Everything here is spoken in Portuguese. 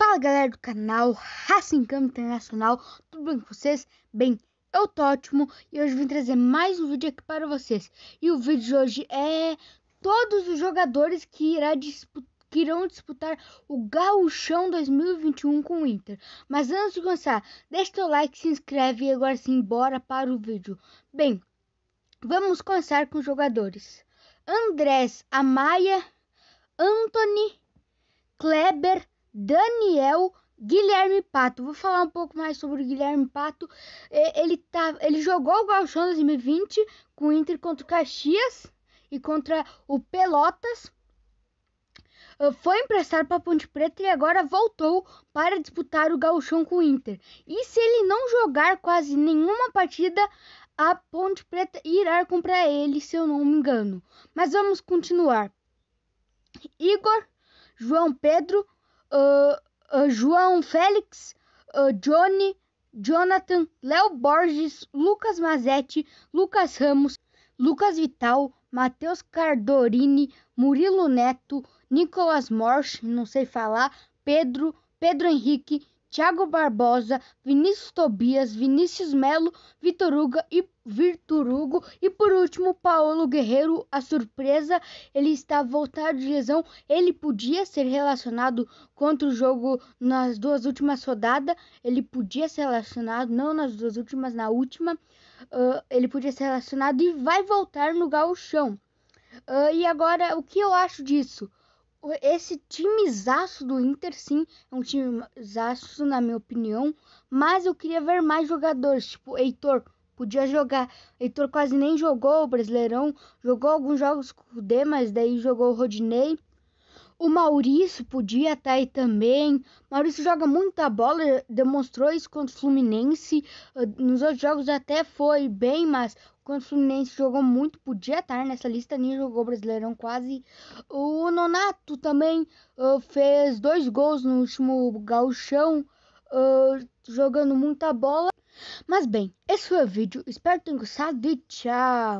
Fala galera do canal Racing Campo Internacional, tudo bem com vocês? Bem, eu tô ótimo e hoje vim trazer mais um vídeo aqui para vocês. E o vídeo de hoje é todos os jogadores que, irá que irão disputar o Gaúchão 2021 com o Inter. Mas antes de começar, deixa teu like, se inscreve e agora sim, bora para o vídeo. Bem, vamos começar com os jogadores. Andrés Amaya, Anthony, Kleber, Daniel Guilherme Pato. Vou falar um pouco mais sobre o Guilherme Pato. Ele, tá, ele jogou o Gauchão 2020 com o Inter contra o Caxias e contra o Pelotas. Eh, foi emprestado para Ponte Preta e agora voltou para disputar o Gauchão com o Inter. E se ele não jogar quase nenhuma partida, a Ponte Preta irá comprar ele, se eu não me engano. Mas vamos continuar. Igor, João Pedro, ah, ah, João Félix, ah, Johnny, Jonathan, Léo Borges, Lucas Mazetti, Lucas Ramos, Lucas Vital, Matheus Cardorini, Murilo Neto, Nicolas Morsch, não sei falar, Pedro, Pedro Henrique, Thiago Barbosa, Vinícius Tobias, Vinícius Melo, Vitor Hugo e Virtur Hugo. E por último, Paulo Guerreiro, a surpresa, ele está voltado de lesão. Ele podia ser relacionado contra o jogo nas duas últimas rodadas. Ele podia ser relacionado, não nas duas últimas, na última. Uh, ele podia ser relacionado e vai voltar no gauchão. Uh, e agora, o que eu acho disso? esse timezaço do Inter, sim, é um timezaço, na minha opinião. Mas eu queria ver mais jogadores, tipo Heitor, podia jogar. Heitor quase nem jogou o Brasileirão, jogou alguns jogos com o D, mas daí jogou o Rodinei. O Maurício podia estar tá aí também. Maurício joga muita bola, demonstrou isso contra o Fluminense. Eh, nos outros jogos até foi bem, mas quando o Fluminense jogou muito, podia estar tá nessa lista, nem jogou Brasileirão quase. O Nonato também uh, fez dois gols no último gauchão, uh, jogando muita bola. Mas bem, esse foi o vídeo, espero que tenham gostado e tchau!